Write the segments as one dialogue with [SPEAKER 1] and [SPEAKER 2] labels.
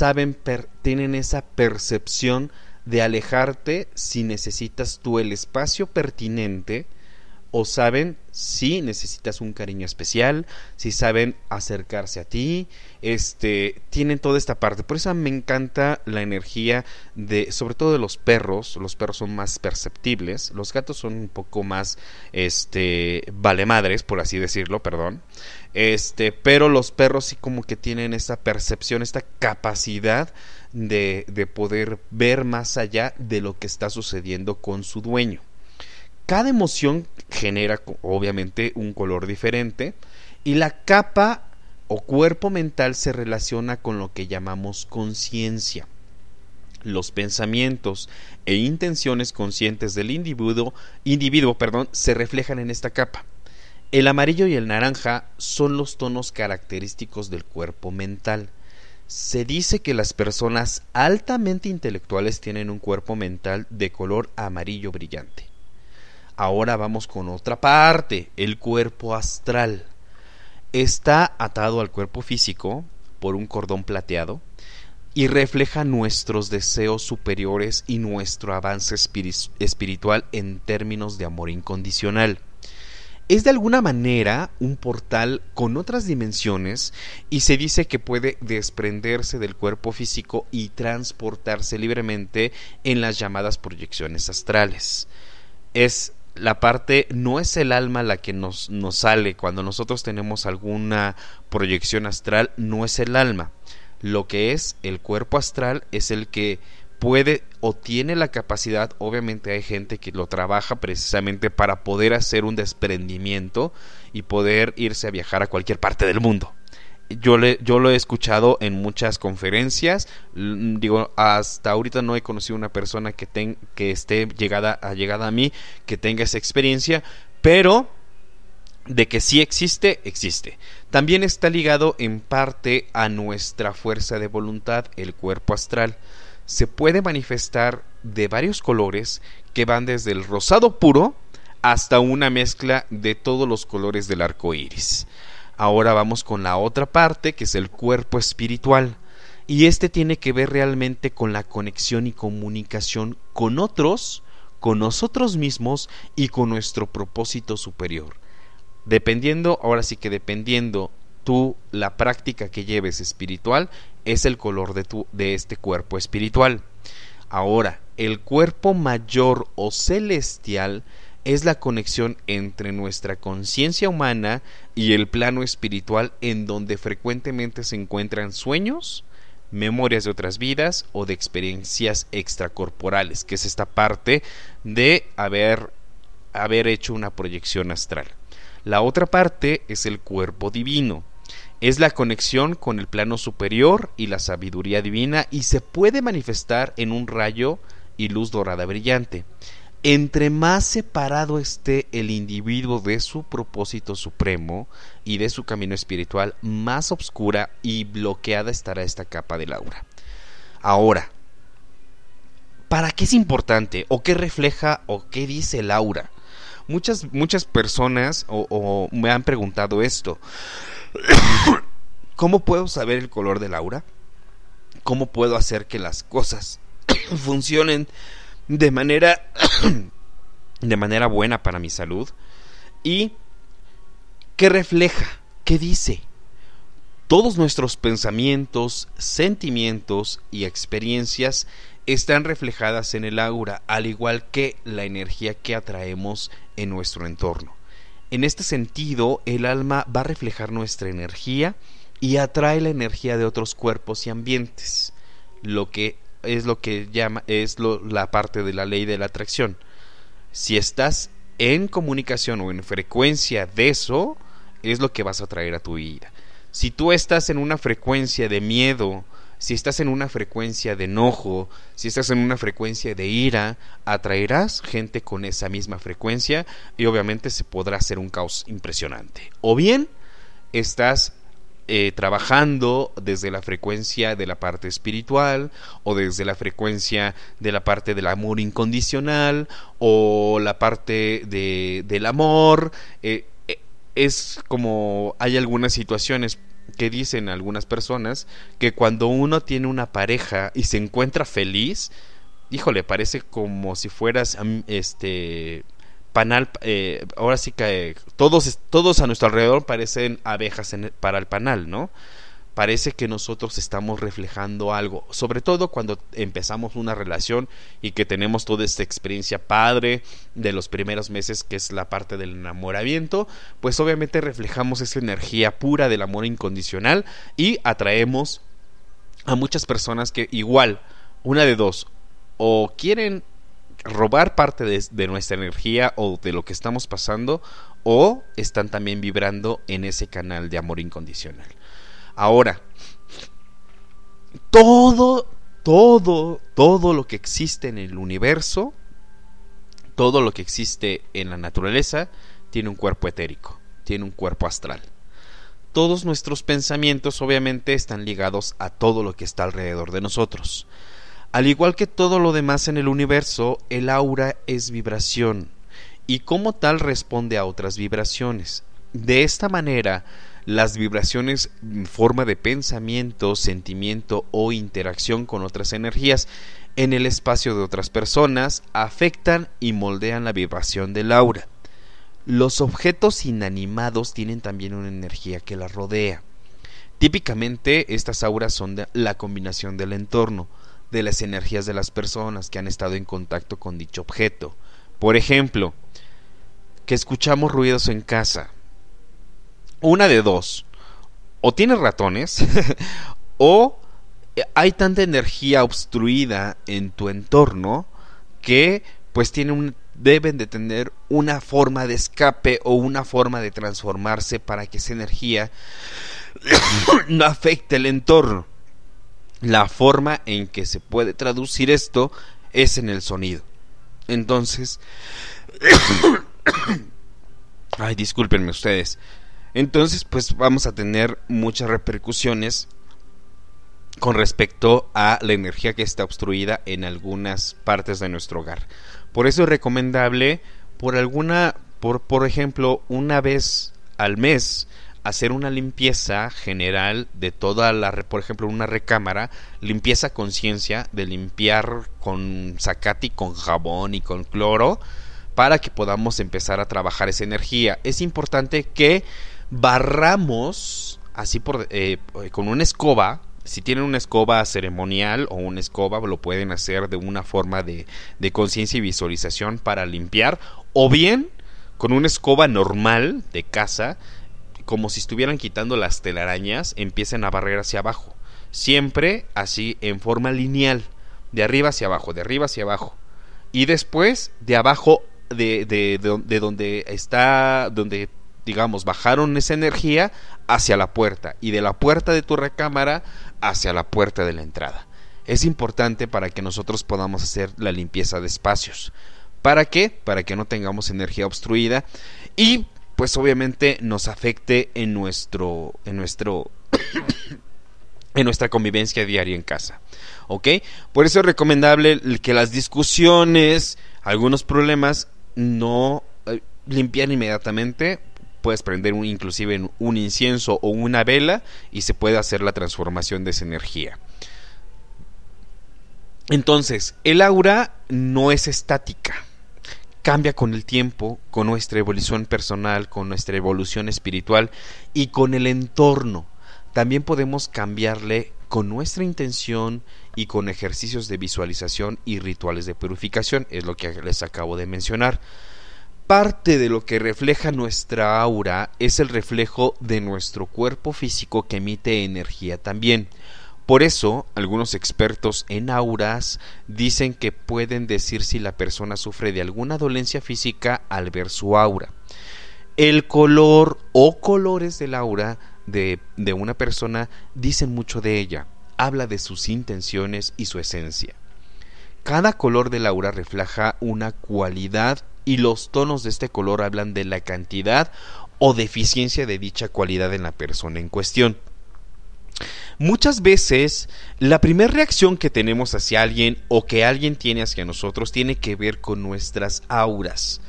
[SPEAKER 1] saben, tienen esa percepción de alejarte si necesitas tú el espacio pertinente o saben si necesitas un cariño especial, si saben acercarse a ti, este, tienen toda esta parte. Por eso me encanta la energía de, sobre todo de los perros, los perros son más perceptibles, los gatos son un poco más, este, vale madres, por así decirlo, perdón. Este, pero los perros sí como que tienen esta percepción, esta capacidad de, de poder ver más allá de lo que está sucediendo con su dueño. Cada emoción genera obviamente un color diferente y la capa o cuerpo mental se relaciona con lo que llamamos conciencia. Los pensamientos e intenciones conscientes del individuo, individuo perdón, se reflejan en esta capa. El amarillo y el naranja son los tonos característicos del cuerpo mental. Se dice que las personas altamente intelectuales tienen un cuerpo mental de color amarillo brillante. Ahora vamos con otra parte, el cuerpo astral. Está atado al cuerpo físico por un cordón plateado y refleja nuestros deseos superiores y nuestro avance espiritual en términos de amor incondicional. Es de alguna manera un portal con otras dimensiones y se dice que puede desprenderse del cuerpo físico y transportarse libremente en las llamadas proyecciones astrales. Es la parte no es el alma la que nos, nos sale cuando nosotros tenemos alguna proyección astral, no es el alma. Lo que es el cuerpo astral es el que puede o tiene la capacidad, obviamente hay gente que lo trabaja precisamente para poder hacer un desprendimiento y poder irse a viajar a cualquier parte del mundo yo, le, yo lo he escuchado en muchas conferencias. Digo, hasta ahorita no he conocido una persona que, tenga, que esté llegada a, llegada a mí, que tenga esa experiencia, pero de que sí existe, existe. También está ligado en parte a nuestra fuerza de voluntad, el cuerpo astral. Se puede manifestar de varios colores que van desde el rosado puro hasta una mezcla de todos los colores del arco iris. Ahora vamos con la otra parte, que es el cuerpo espiritual. Y este tiene que ver realmente con la conexión y comunicación con otros, con nosotros mismos y con nuestro propósito superior. Dependiendo, ahora sí que dependiendo tú la práctica que lleves espiritual, es el color de, tu, de este cuerpo espiritual. Ahora, el cuerpo mayor o celestial es la conexión entre nuestra conciencia humana y el plano espiritual en donde frecuentemente se encuentran sueños, memorias de otras vidas o de experiencias extracorporales, que es esta parte de haber, haber hecho una proyección astral. La otra parte es el cuerpo divino, es la conexión con el plano superior y la sabiduría divina y se puede manifestar en un rayo y luz dorada brillante entre más separado esté el individuo de su propósito supremo y de su camino espiritual, más oscura y bloqueada estará esta capa de aura. Ahora, ¿para qué es importante? ¿O qué refleja o qué dice el aura? Muchas, muchas personas o, me han preguntado esto. ¿Cómo puedo saber el color del aura? ¿Cómo puedo hacer que las cosas funcionen de manera de manera buena para mi salud y que refleja, qué dice todos nuestros pensamientos, sentimientos y experiencias están reflejadas en el aura, al igual que la energía que atraemos en nuestro entorno. En este sentido, el alma va a reflejar nuestra energía y atrae la energía de otros cuerpos y ambientes, lo que es lo que llama, es la parte de la ley de la atracción. Si estás en comunicación o en frecuencia de eso, es lo que vas a traer a tu vida. Si tú estás en una frecuencia de miedo, si estás en una frecuencia de enojo, si estás en una frecuencia de ira, atraerás gente con esa misma frecuencia y obviamente se podrá hacer un caos impresionante. O bien estás eh, trabajando desde la frecuencia de la parte espiritual o desde la frecuencia de la parte del amor incondicional o la parte de, del amor. Eh, eh, es como hay algunas situaciones que dicen algunas personas que cuando uno tiene una pareja y se encuentra feliz, híjole, parece como si fueras este panal, eh, ahora sí que eh, todos, todos a nuestro alrededor parecen abejas para el panal, ¿no? Parece que nosotros estamos reflejando algo, sobre todo cuando empezamos una relación y que tenemos toda esta experiencia padre de los primeros meses, que es la parte del enamoramiento, pues obviamente reflejamos esa energía pura del amor incondicional y atraemos a muchas personas que igual, una de dos, o quieren robar parte de, de, nuestra energía o de lo que estamos pasando o están también vibrando en ese canal de amor incondicional. Ahora, todo, todo, todo lo que existe en el universo, todo lo que existe en la naturaleza, tiene un cuerpo etérico, tiene un cuerpo astral. Todos nuestros pensamientos obviamente están ligados a todo lo que está alrededor de nosotros. Al igual que todo lo demás en el universo, el aura es vibración y como tal responde a otras vibraciones. De esta manera, las vibraciones en forma de pensamiento, sentimiento o interacción con otras energías en el espacio de otras personas afectan y moldean la vibración del aura. Los objetos inanimados tienen también una energía que la rodea. Típicamente estas auras son la combinación del entorno, de las energías de las personas que han estado en contacto con dicho objeto. Por ejemplo, que escuchamos ruidos en casa. Una de dos. O tienes ratones o eh, hay tanta energía obstruida en tu entorno que pues tiene un, deben de tener una forma de escape o una forma de transformarse para que esa energía no afecte el entorno la forma en que se puede traducir esto es en el sonido. Entonces, ay, discúlpenme ustedes. Entonces, pues vamos a tener muchas repercusiones con respecto a la energía que está obstruida en algunas partes de nuestro hogar. Por eso es recomendable por alguna por por ejemplo, una vez al mes hacer una limpieza general de toda la, por ejemplo, una recámara, limpieza conciencia, de limpiar con zacate con jabón y con cloro, para que podamos empezar a trabajar esa energía. Es importante que barramos, así por, eh, con una escoba, si tienen una escoba ceremonial o una escoba, lo pueden hacer de una forma de, de conciencia y visualización para limpiar, o bien con una escoba normal de casa, como si estuvieran quitando las telarañas, empiecen a barrer hacia abajo. Siempre así en forma lineal, de arriba hacia abajo, de arriba hacia abajo. Y después, de abajo, de, de, donde está, donde digamos, bajaron esa energía hacia la puerta y de la puerta de tu recámara hacia la puerta de la entrada. Es importante para que nosotros podamos hacer la limpieza de espacios. ¿Para qué? Para que no tengamos energía obstruida y pues obviamente nos afecte en nuestro en nuestro en nuestra convivencia diaria en casa. ¿Ok? Por eso es recomendable que las discusiones, algunos problemas, no eh, limpian inmediatamente. Puedes prender inclusive un incienso o una vela y se puede hacer la transformación de esa energía. Entonces, el aura no es estática cambia con el tiempo, con nuestra evolución personal, con nuestra evolución espiritual y con el entorno. También podemos cambiarle con nuestra intención y con ejercicios de visualización y rituales de purificación, es lo que les acabo de mencionar. Parte de lo que refleja nuestra aura es el reflejo de nuestro cuerpo físico que emite energía también. Por eso, algunos expertos en auras dicen que pueden decir si la persona sufre de alguna dolencia física al ver su aura. El color o colores del aura de, de una persona dicen mucho de ella, habla de sus intenciones y su esencia. Cada color del aura refleja una cualidad y los tonos de este color hablan de la cantidad o deficiencia de dicha cualidad en la persona en cuestión. Muchas veces la primera reacción que tenemos hacia alguien o que alguien tiene hacia nosotros tiene que ver con nuestras auras.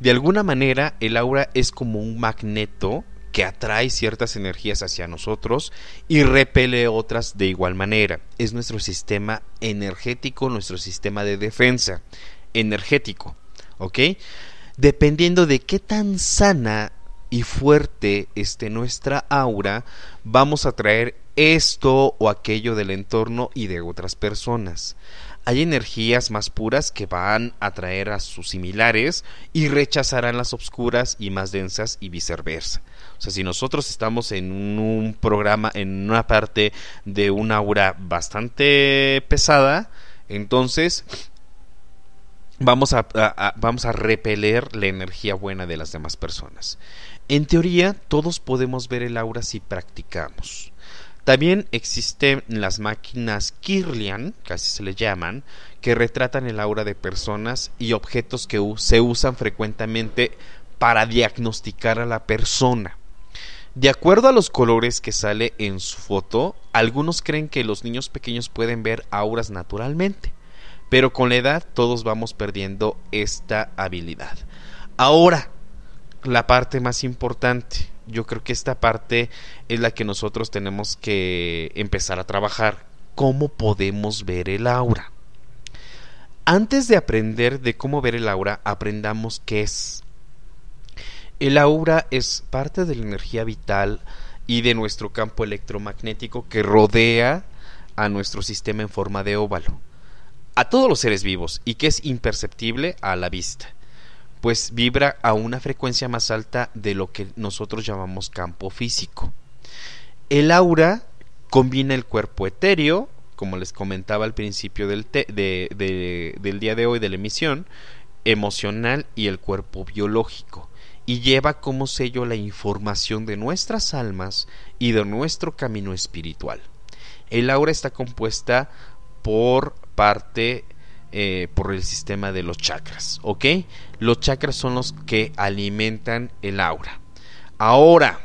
[SPEAKER 1] De alguna manera el aura es como un magneto que atrae ciertas energías hacia nosotros y repele otras de igual manera. Es nuestro sistema energético, nuestro sistema de defensa energético. ¿Ok? Dependiendo de qué tan sana y fuerte esté nuestra aura, vamos a traer esto o aquello del entorno y de otras personas. Hay energías más puras que van a atraer a sus similares y rechazarán las obscuras y más densas y viceversa. O sea, si nosotros estamos en un programa, en una parte de un aura bastante pesada, entonces vamos a, vamos a repeler la energía buena de las demás personas. En teoría, todos podemos ver el aura si practicamos. También existen las máquinas Kirlian, casi se le llaman, que retratan el aura de personas y objetos que se usan frecuentemente para diagnosticar a la persona. De acuerdo a los colores que sale en su foto, algunos creen que los niños pequeños pueden ver auras naturalmente, pero con la edad todos vamos perdiendo esta habilidad. Ahora, la parte más importante, yo creo que esta parte es la que nosotros tenemos que empezar a trabajar. ¿Cómo podemos ver el aura? Antes de aprender de cómo ver el aura, aprendamos qué es. El aura es parte de la energía vital y de nuestro campo electromagnético que rodea a nuestro sistema en forma de óvalo, a todos los seres vivos y que es imperceptible a la vista pues vibra a una frecuencia más alta de lo que nosotros llamamos campo físico. El aura combina el cuerpo etéreo, como les comentaba al principio del, del día de hoy de la emisión, emocional y el cuerpo biológico, y lleva como sello la información de nuestras almas y de nuestro camino espiritual. El aura está compuesta por parte eh, por el sistema de los chakras, ¿ok? Los chakras son los que alimentan el aura. Ahora,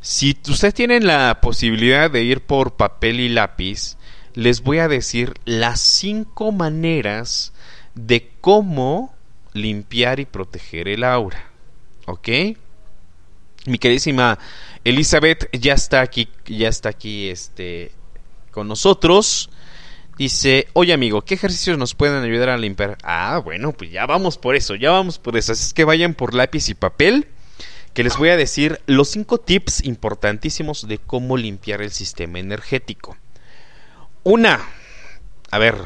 [SPEAKER 1] si ustedes tienen la posibilidad de ir por papel y lápiz, les voy a decir las cinco maneras de cómo limpiar y proteger el aura, ¿ok? Mi queridísima Elizabeth ya está aquí, ya está aquí, este, con nosotros. Dice, oye amigo, ¿qué ejercicios nos pueden ayudar a limpiar? Ah, bueno, pues ya vamos por eso, ya vamos por eso. Así es que vayan por lápiz y papel, que les voy a decir los cinco tips importantísimos de cómo limpiar el sistema energético. Una, a ver,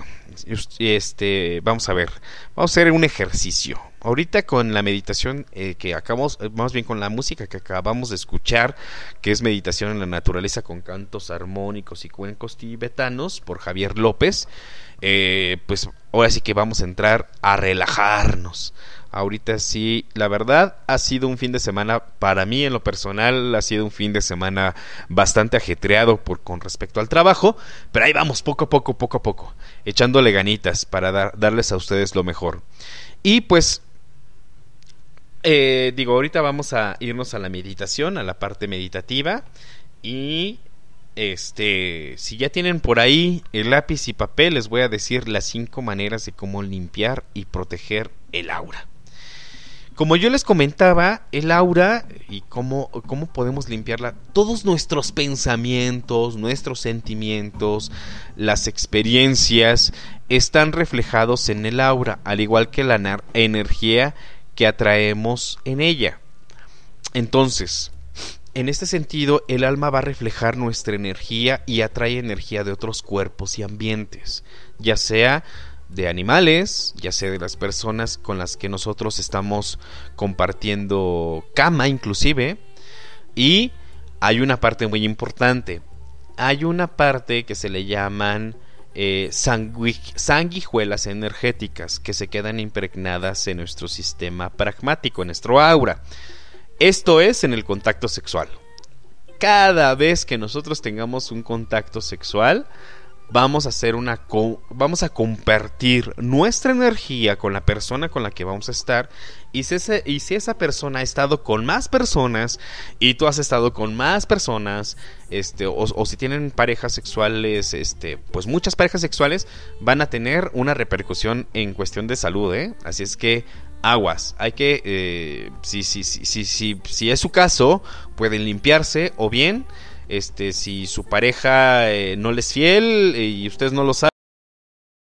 [SPEAKER 1] este, vamos a ver, vamos a hacer un ejercicio ahorita con la meditación eh, que acabamos, eh, más bien con la música que acabamos de escuchar, que es Meditación en la Naturaleza con cantos armónicos y cuencos tibetanos por Javier López, eh, pues ahora sí que vamos a entrar a relajarnos. Ahorita sí, la verdad ha sido un fin de semana, para mí en lo personal ha sido un fin de semana bastante ajetreado por, con respecto al trabajo, pero ahí vamos poco a poco, poco a poco, echándole ganitas para darles a ustedes lo mejor. Y pues eh, digo, ahorita vamos a irnos a la meditación, a la parte meditativa. Y este, si ya tienen por ahí el lápiz y papel, les voy a decir las cinco maneras de cómo limpiar y proteger el aura. Como yo les comentaba, el aura y cómo, cómo podemos limpiarla, todos nuestros pensamientos, nuestros sentimientos, las experiencias están reflejados en el aura, al igual que la energía que atraemos en ella. Entonces, en este sentido, el alma va a reflejar nuestra energía y atrae energía de otros cuerpos y ambientes, ya sea de animales, ya sea de las personas con las que nosotros estamos compartiendo cama inclusive. Y hay una parte muy importante. Hay una parte que se le llaman eh, sanguijuelas energéticas que se quedan impregnadas en nuestro sistema pragmático, en nuestro aura. Esto es en el contacto sexual. Cada vez que nosotros tengamos un contacto sexual, vamos a hacer una vamos a compartir nuestra energía con la persona con la que vamos a estar y si, esa persona ha estado con más personas y tú has estado con más personas este o, si tienen parejas sexuales este pues muchas parejas sexuales van a tener una repercusión en cuestión de salud ¿eh? así es que aguas. Hay que, eh, si, si, si, si, es su caso, pueden limpiarse o bien este, si su pareja eh, no le es fiel eh, y ustedes no lo saben,